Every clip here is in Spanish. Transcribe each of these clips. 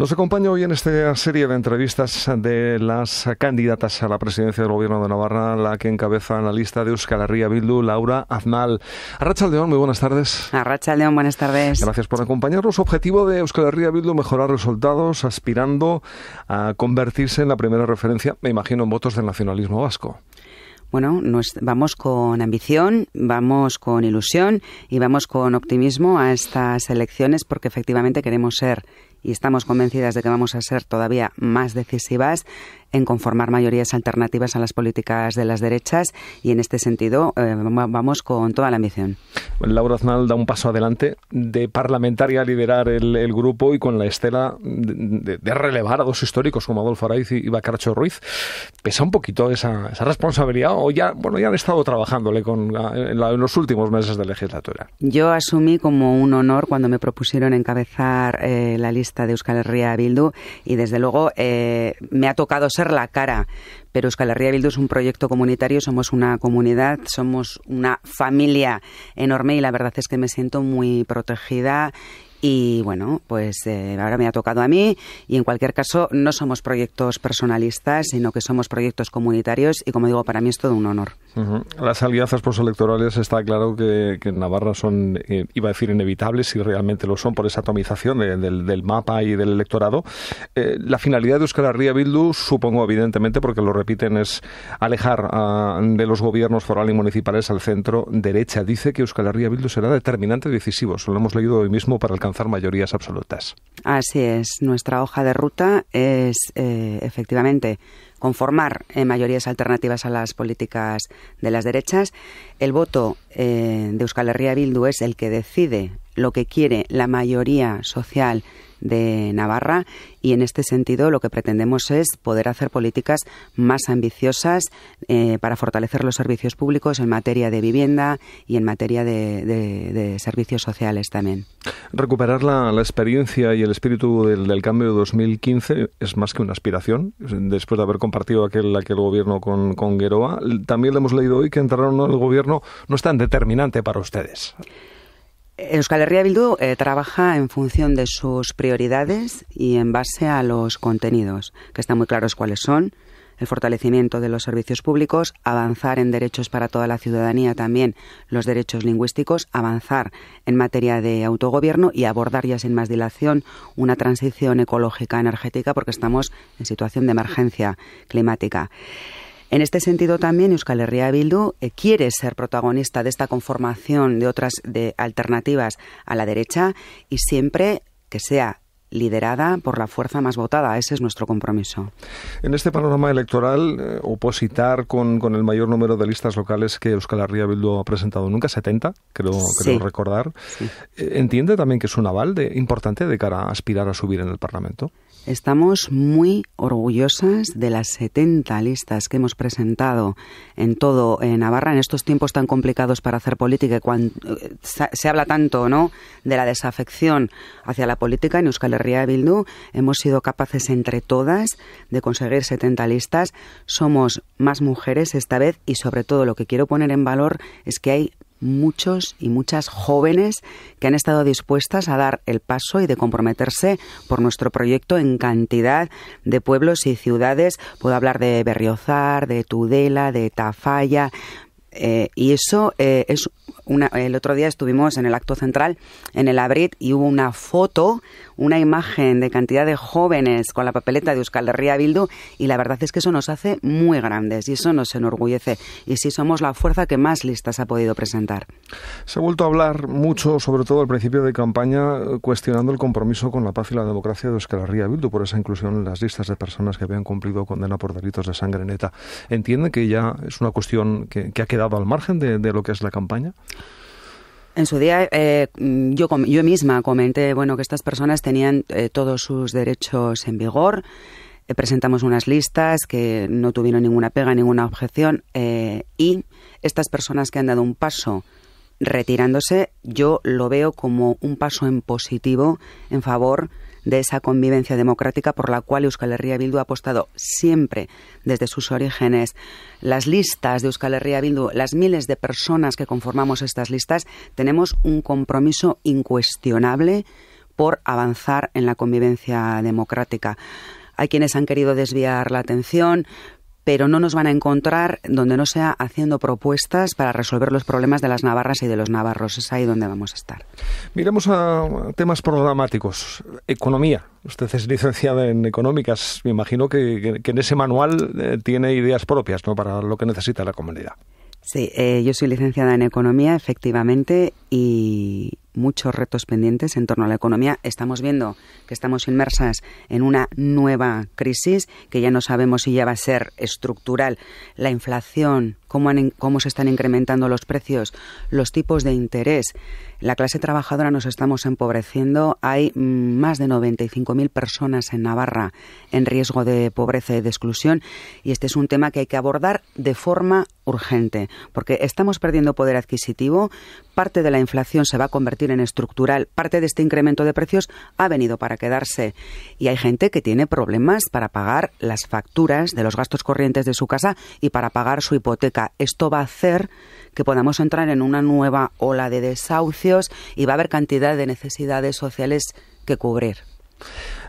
Nos acompaña hoy en esta serie de entrevistas de las candidatas a la presidencia del Gobierno de Navarra, la que encabeza la lista de Euskal Herria Bildu, Laura Aznal. Arracha León, muy buenas tardes. Arracha León, buenas tardes. Gracias por acompañarnos. Objetivo de Euskal Herria Bildu, mejorar resultados, aspirando a convertirse en la primera referencia, me imagino, en votos del nacionalismo vasco bueno, vamos con ambición, vamos con ilusión y vamos con optimismo a estas elecciones porque efectivamente queremos ser y estamos convencidas de que vamos a ser todavía más decisivas en conformar mayorías alternativas a las políticas de las derechas y en este sentido eh, vamos con toda la ambición. Laura Aznal da un paso adelante de parlamentaria a liderar el, grupo y con la estela de, relevar a dos históricos como Adolfo Araiz y Bacarcho Ruiz. ¿Pesa un poquito esa, esa responsabilidad o ya, bueno, ya han estado trabajándole con en, los últimos meses de legislatura? Yo asumí como un honor cuando me propusieron encabezar eh, la lista de Euskal Herria Bildu y desde luego eh, me ha tocado la cara, pero Escalarría Herria es un proyecto comunitario, somos una comunidad, somos una familia enorme y la verdad es que me siento muy protegida y bueno, pues eh, ahora me ha tocado a mí y en cualquier caso no somos proyectos personalistas, sino que somos proyectos comunitarios y como digo, para mí es todo un honor. Las alianzas postelectorales está claro que, en Navarra son, eh, iba a decir, inevitables y realmente lo son por esa atomización del, mapa y del electorado. Eh, la finalidad de Euskal Herria Bildu, supongo evidentemente, porque lo repiten, es alejar ah, de los gobiernos foral y municipales al centro derecha. Dice que Euskal Herria Bildu será determinante decisivo, eso lo hemos leído hoy mismo para el mayorías absolutas. Así es, nuestra hoja de ruta es eh, efectivamente conformar eh, mayorías alternativas a las políticas de las derechas. El voto eh, de Euskal Herria Bildu es el que decide lo que quiere la mayoría social de Navarra y en este sentido lo que pretendemos es poder hacer políticas más ambiciosas eh, para fortalecer los servicios públicos en materia de vivienda y en materia de, servicios sociales también. Recuperar la, experiencia y el espíritu del, cambio de 2015 es más que una aspiración, después de haber compartido aquel, aquel gobierno con, con También le hemos leído hoy que entrar el gobierno no es tan determinante para ustedes. Euskal Herria Bildu eh, trabaja en función de sus prioridades y en base a los contenidos, que están muy claros cuáles son, el fortalecimiento de los servicios públicos, avanzar en derechos para toda la ciudadanía también, los derechos lingüísticos, avanzar en materia de autogobierno y abordar ya sin más dilación una transición ecológica energética porque estamos en situación de emergencia climática. En este sentido también Euskal Herria Bildu eh, quiere ser protagonista de esta conformación de otras alternativas a la derecha y siempre que sea liderada por la fuerza más votada. Ese es nuestro compromiso. En este panorama electoral, eh, opositar con, el mayor número de listas locales que Euskal Herria Bildu ha presentado nunca, 70, creo, recordar, eh, ¿entiende también que es un aval importante de cara a aspirar a subir en el Parlamento? Estamos muy orgullosas de las 70 listas que hemos presentado en todo Navarra en estos tiempos tan complicados para hacer política. Cuando, eh, se habla tanto ¿no? de la desafección hacia la política en Euskal de hemos sido capaces entre todas de conseguir 70 listas. Somos más mujeres esta vez y sobre todo lo que quiero poner en valor es que hay muchos y muchas jóvenes que han estado dispuestas a dar el paso y de comprometerse por nuestro proyecto en cantidad de pueblos y ciudades. Puedo hablar de Berriozar, de Tudela, de Tafalla, eh, y eso eh, es una, el otro día estuvimos en el acto central, en el Abrit, y hubo una foto, una imagen de cantidad de jóvenes con la papeleta de Euskal Herria Bildu, y la verdad es que eso nos hace muy grandes, y eso nos enorgullece, y si somos la fuerza que más listas ha podido presentar. Se ha vuelto a hablar mucho, sobre todo al principio de campaña, cuestionando el compromiso con la paz y la democracia de Euskal Herria Bildu por esa inclusión en las listas de personas que habían cumplido condena por delitos de sangre neta. Entiende que ya es una cuestión que, que ha quedado quedado al margen de, lo que es la campaña? En su día, eh, yo, yo misma comenté bueno, que estas personas tenían eh, todos sus derechos en vigor. Eh, presentamos unas listas que no tuvieron ninguna pega, ninguna objeción. y estas personas que han dado un paso retirándose, yo lo veo como un paso en positivo en favor de de esa convivencia democrática por la cual Euskal Herria Bildu ha apostado siempre desde sus orígenes. Las listas de Euskal Herria Bildu, las miles de personas que conformamos estas listas, tenemos un compromiso incuestionable por avanzar en la convivencia democrática. Hay quienes han querido desviar la atención pero no nos van a encontrar donde no sea haciendo propuestas para resolver los problemas de las navarras y de los navarros. Es ahí donde vamos a estar. Miremos a temas programáticos. Economía. Usted es licenciada en económicas. Me imagino que, en ese manual eh, tiene ideas propias para lo que necesita la comunidad. Sí, eh, yo soy licenciada en economía, efectivamente, y, muchos retos pendientes en torno a la economía. Estamos viendo que estamos inmersas en una nueva crisis que ya no sabemos si ya va a ser estructural. La inflación, cómo, cómo se están incrementando los precios, los tipos de interés. La clase trabajadora nos estamos empobreciendo. Hay mm, más de 95.000 personas en Navarra en riesgo de pobreza y de exclusión. Y este es un tema que hay que abordar de forma urgente, porque estamos perdiendo poder adquisitivo. Parte de la inflación se va a convertir tienen estructural. Parte de este incremento de precios ha venido para quedarse y hay gente que tiene problemas para pagar las facturas de los gastos corrientes de su casa y para pagar su hipoteca. Esto va a hacer que podamos entrar en una nueva ola de desahucios y va a haber cantidad de necesidades sociales que cubrir.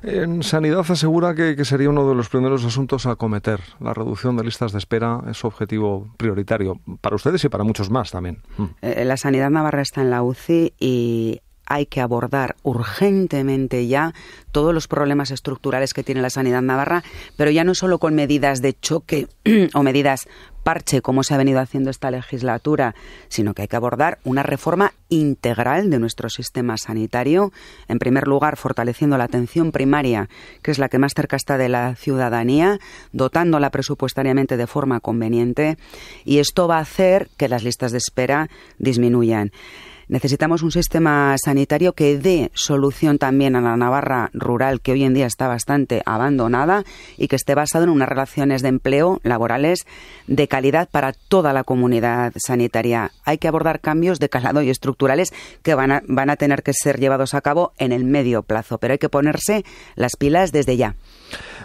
En Sanidad asegura que, sería uno de los primeros asuntos a acometer. La reducción de listas de espera es su objetivo prioritario para ustedes y para muchos más también. Mm. Eh, la sanidad navarra está en la UCI y hay que abordar urgentemente ya todos los problemas estructurales que tiene la sanidad navarra, pero ya no solo con medidas de choque o medidas parche como se ha venido haciendo esta legislatura, sino que hay que abordar una reforma integral de nuestro sistema sanitario, en primer lugar fortaleciendo la atención primaria, que es la que más cerca está de la ciudadanía, dotándola presupuestariamente de forma conveniente, y esto va a hacer que las listas de espera disminuyan. Necesitamos un sistema sanitario que dé solución también a la Navarra rural, que hoy en día está bastante abandonada y que esté basado en unas relaciones de empleo laborales de calidad para toda la comunidad sanitaria. Hay que abordar cambios de calado y estructurales que van a, van a tener que ser llevados a cabo en el medio plazo, pero hay que ponerse las pilas desde ya.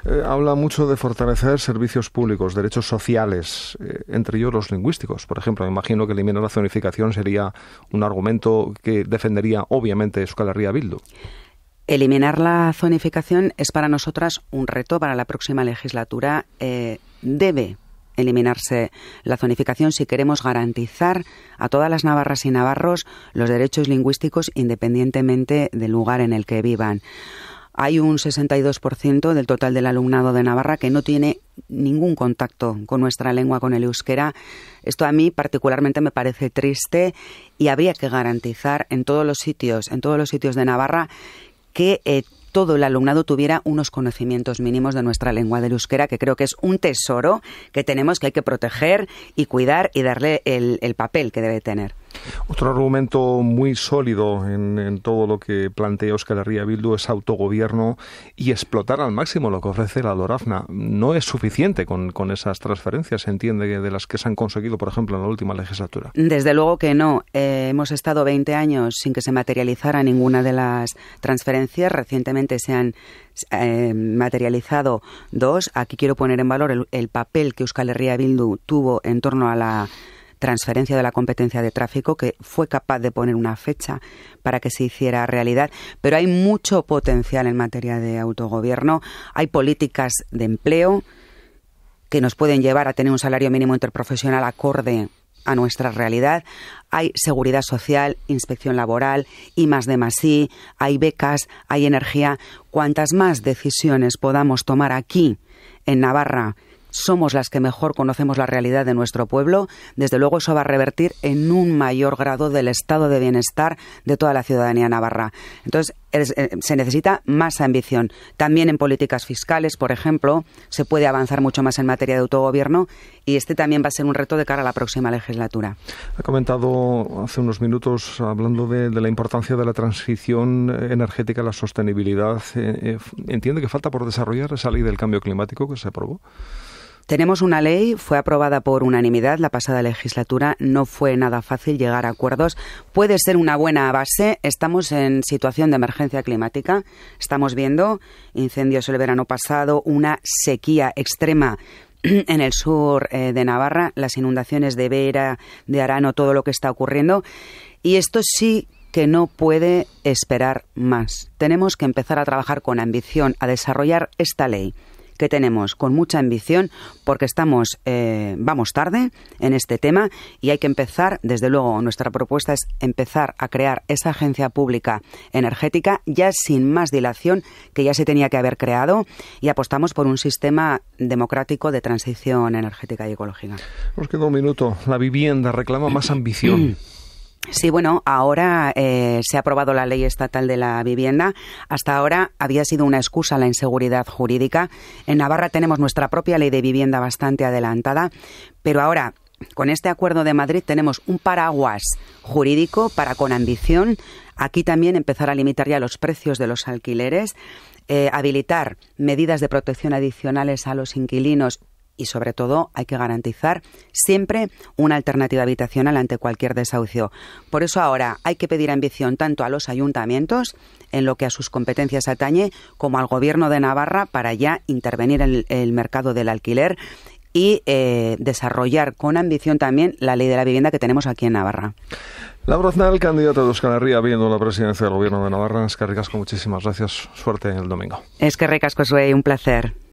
Eh, habla mucho de fortalecer servicios públicos, derechos sociales, eh, entre ellos los lingüísticos. Por ejemplo, me imagino que eliminar la zonificación sería un argumento que defendería obviamente Euskal Herria Bildu. Eliminar la zonificación es para nosotras un reto para la próxima legislatura. Eh, debe eliminarse la zonificación si queremos garantizar a todas las navarras y navarros los derechos lingüísticos independientemente del lugar en el que vivan hay un 62% del total del alumnado de Navarra que no tiene ningún contacto con nuestra lengua, con el euskera. Esto a mí particularmente me parece triste y habría que garantizar en todos los sitios, en todos los sitios de Navarra, que eh, todo el alumnado tuviera unos conocimientos mínimos de nuestra lengua del euskera, que creo que es un tesoro que tenemos que hay que proteger y cuidar y darle el papel que debe tener. Otro argumento muy sólido en, todo lo que plantea Euskal Herria Bildu es autogobierno y explotar al máximo lo que ofrece la Dorafna. No es suficiente con, esas transferencias, se entiende, de las que se han conseguido, por ejemplo, en la última legislatura. Desde luego que no. Eh, hemos estado 20 años sin que se materializara ninguna de las transferencias. Recientemente se han eh, materializado dos. Aquí quiero poner en valor el, el papel que Euskal Herria Bildu tuvo en torno a la transferencia de la competencia de tráfico que fue capaz de poner una fecha para que se hiciera realidad. Pero hay mucho potencial en materia de autogobierno, hay políticas de empleo que nos pueden llevar a tener un salario mínimo interprofesional acorde a nuestra realidad. Hay seguridad social, inspección laboral, y más de más sí, hay becas, hay energía. Cuantas más decisiones podamos tomar aquí en Navarra somos las que mejor conocemos la realidad de nuestro pueblo, desde luego eso va a revertir en un mayor grado del estado de bienestar de toda la ciudadanía navarra. Entonces, eh, se necesita más ambición. También en políticas fiscales, por ejemplo, se puede avanzar mucho más en materia de autogobierno y este también va a ser un reto de cara a la próxima legislatura. Ha comentado hace unos minutos, hablando de, la importancia de la transición energética, la sostenibilidad. Eh, eh, ¿Entiende que falta por desarrollar esa ley del cambio climático que se aprobó? Tenemos una ley, fue aprobada por unanimidad la pasada legislatura, no fue nada fácil llegar a acuerdos. Puede ser una buena base, estamos en situación de emergencia climática, estamos viendo incendios el verano pasado, una sequía extrema en el sur eh, de Navarra, las inundaciones de Vera, de Arano, todo lo que está ocurriendo. Y esto sí que no puede esperar más. Tenemos que empezar a trabajar con ambición, a desarrollar esta ley que tenemos con mucha ambición porque estamos, eh, vamos tarde en este tema y hay que empezar, desde luego, nuestra propuesta es empezar a crear esa agencia pública energética ya sin más dilación que ya se tenía que haber creado y apostamos por un sistema democrático de transición energética y ecológica. Nos queda un minuto. La vivienda reclama más ambición. Sí, bueno, ahora eh, se ha aprobado la ley estatal de la vivienda. Hasta ahora había sido una excusa la inseguridad jurídica. En Navarra tenemos nuestra propia ley de vivienda bastante adelantada, pero ahora con este acuerdo de Madrid tenemos un paraguas jurídico para con ambición. Aquí también empezar a limitar ya los precios de los alquileres. Eh, habilitar medidas de protección adicionales a los inquilinos y sobre todo hay que garantizar siempre una alternativa habitacional ante cualquier desahucio. Por eso ahora hay que pedir ambición tanto a los ayuntamientos en lo que a sus competencias atañe como al gobierno de Navarra para ya intervenir en el mercado del alquiler y eh, desarrollar con ambición también la ley de la vivienda que tenemos aquí en Navarra. Laura candidata de Euskal Herria, viendo la presidencia del gobierno de Navarra. Es que muchísimas gracias. Suerte en el domingo. Es que un placer.